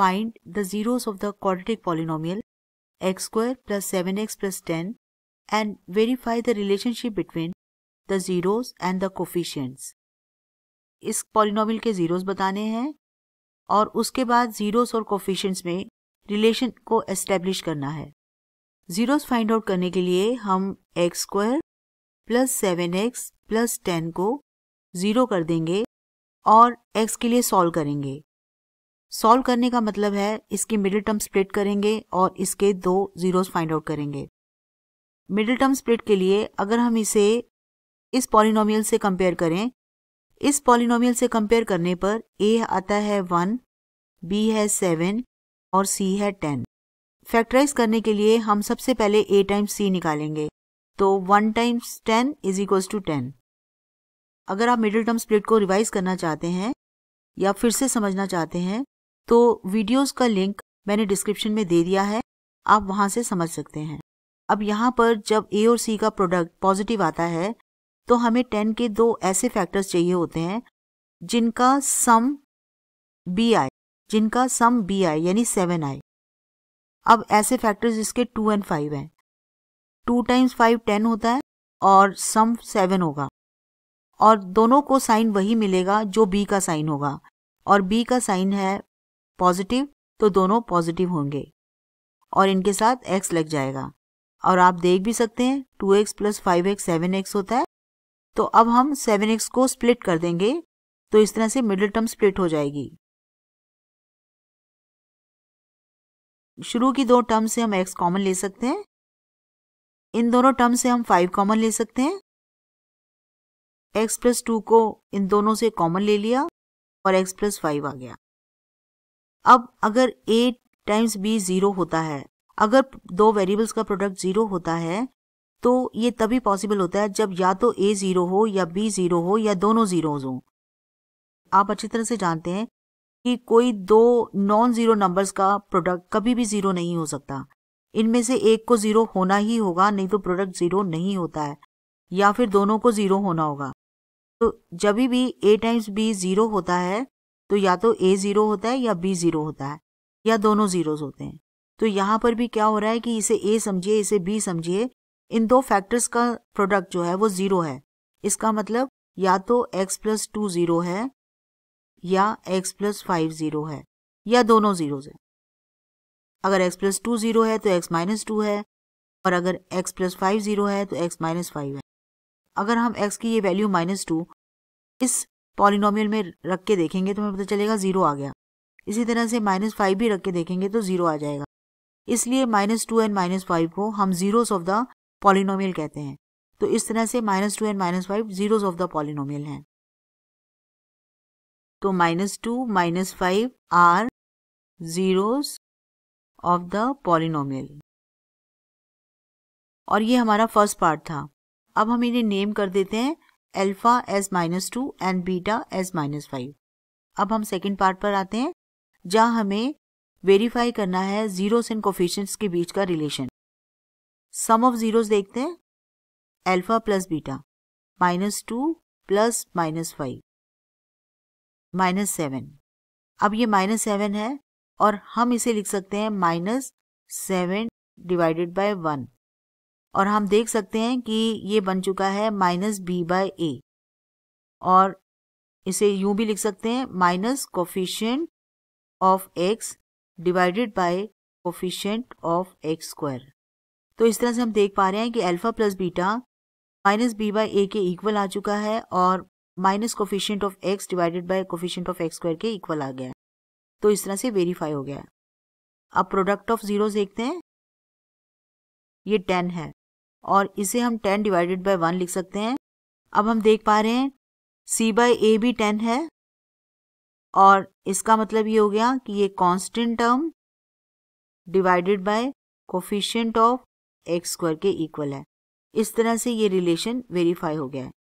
find the zeros of the quadratic polynomial x square plus 7x plus 10 and verify the relationship between the zeros and the coefficients. इस polynomial के zeros बताने हैं और उसके बाद zeros और coefficients में रिलेशन को एस्टेब्लिश करना है जीरोस फाइंड आउट करने के लिए हम x square plus seven x plus ten को ज़ीरो कर देंगे और एक्स के लिए सॉल्व करेंगे सॉल्व करने का मतलब है इसकी मिडिल टर्म स्प्लिट करेंगे और इसके दो जीरोस फाइंड आउट करेंगे मिडिल टर्म स्प्लिट के लिए अगर हम इसे इस पॉलिनोमियल से कंपेयर करें इस पॉलिनोमियल से कंपेयर करने पर ए आता है वन बी है सेवन और सी है टेन फैक्टराइज करने के लिए हम सबसे पहले ए टाइम्स सी निकालेंगे तो one times ten is equals to ten अगर आप मिडिल टर्म स्प्लिट को रिवाइज करना चाहते हैं या फिर से समझना चाहते हैं तो वीडियोस का लिंक मैंने डिस्क्रिप्शन में दे दिया है आप वहां से समझ सकते हैं अब यहाँ पर जब ए और सी का प्रोडक्ट पॉजिटिव आता है तो हमें टेन के दो ऐसे फैक्टर्स चाहिए होते हैं जिनका सम बी आए जिनका सम बी आए यानी सेवन आए अब ऐसे फैक्टर्स जिसके टू एंड फाइव हैं टू टाइम्स फाइव टेन होता है और सम सेवन होगा और दोनों को साइन वही मिलेगा जो बी का साइन होगा और बी का साइन है पॉजिटिव तो दोनों पॉजिटिव होंगे और इनके साथ एक्स लग जाएगा और आप देख भी सकते हैं two x plus five x seven x होता है तो अब हम सेवन एक्स को स्प्लिट कर देंगे तो इस तरह से मिडिल टर्म स्प्लिट हो जाएगी शुरू की दो टर्म से हम एक्स कॉमन ले सकते हैं इन दोनों टर्म से हम फाइव कॉमन ले सकते हैं एक्स प्लस टू को इन दोनों से कॉमन ले लिया और एक्स प्लस फाइव आ गया अब अगर ए टाइम्स बी ज़ीरो होता है अगर दो वेरिएबल्स का प्रोडक्ट ज़ीरो होता है तो ये तभी पॉसिबल होता है जब या तो ए ज़ीरो हो या बी ज़ीरो हो या दोनों ज़ीरोज हो आप अच्छी तरह से जानते हैं कि कोई दो नॉन ज़ीरो नंबर्स का प्रोडक्ट कभी भी ज़ीरो नहीं हो सकता इनमें से एक को ज़ीरो होना ही होगा नहीं तो प्रोडक्ट ज़ीरो नहीं होता है या फिर दोनों को ज़ीरो होना होगा तो जब भी ए टाइम्स बी ज़ीरो होता है तो या तो ए ज़ीरो होता है या बी ज़ीरो होता है या दोनों ज़ीरोज़ होते हैं तो यहाँ पर भी क्या हो रहा है कि इसे ए समझिए इसे बी समझिए इन दो फैक्टर्स का प्रोडक्ट जो है वो ज़ीरो है इसका मतलब या तो एक्स प्लस टू ज़ीरो है या एक्स प्लस फाइव ज़ीरो है या दोनों ज़ीरोज़ हैं अगर एक्स प्लस टू ज़ीरो है तो एक्स माइनस टू है और अगर एक्स प्लस फाइव ज़ीरो है तो एक्स माइनस फाइव है अगर हम एक्स की ये वैल्यू माइनस टू इस पॉलिनोमियल में रख के देखेंगे तो हमें पता चलेगा ज़ीरो आ गया इसी तरह से माइनस फाइव भी रख के देखेंगे तो ज़ीरो आ जाएगा इसलिए minus two and minus five को हम ज़ीरोस ऑफ द पॉलिनोमियल कहते हैं तो इस तरह से minus two and minus five zeros of the polynomial हैं तो minus two minus five are zeros of the polynomial और ये हमारा फर्स्ट पार्ट था अब हम इन्हें नेम कर देते हैं alpha as minus two and beta as minus five अब हम सेकेंड पार्ट पर आते हैं जहाँ हमें वेरीफाई करना है जीरोस एंड कोफिशंट्स के बीच का रिलेशन सम ऑफ जीरोस देखते हैं alpha plus beta minus two plus minus five minus seven अब ये माइनस सेवन है और हम इसे लिख सकते हैं minus seven divided by one और हम देख सकते हैं कि ये बन चुका है माइनस बी बाय ए और इसे यूं भी लिख सकते हैं minus coefficient of x divided by coefficient of x square तो इस तरह से हम देख पा रहे हैं कि alpha plus beta minus B by A के इक्वल आ चुका है और minus coefficient of x divided by coefficient of x square के इक्वल आ गया तो इस तरह से वेरीफाई हो गया अब प्रोडक्ट ऑफ जीरोस देखते हैं ये टेन है और इसे हम टेन डिवाइडेड बाय वन लिख सकते हैं अब हम देख पा रहे हैं सी बाई ए भी टेन है और इसका मतलब ये हो गया कि ये constant term divided by coefficient of x square के इक्वल है इस तरह से ये रिलेशन वेरीफाई हो गया है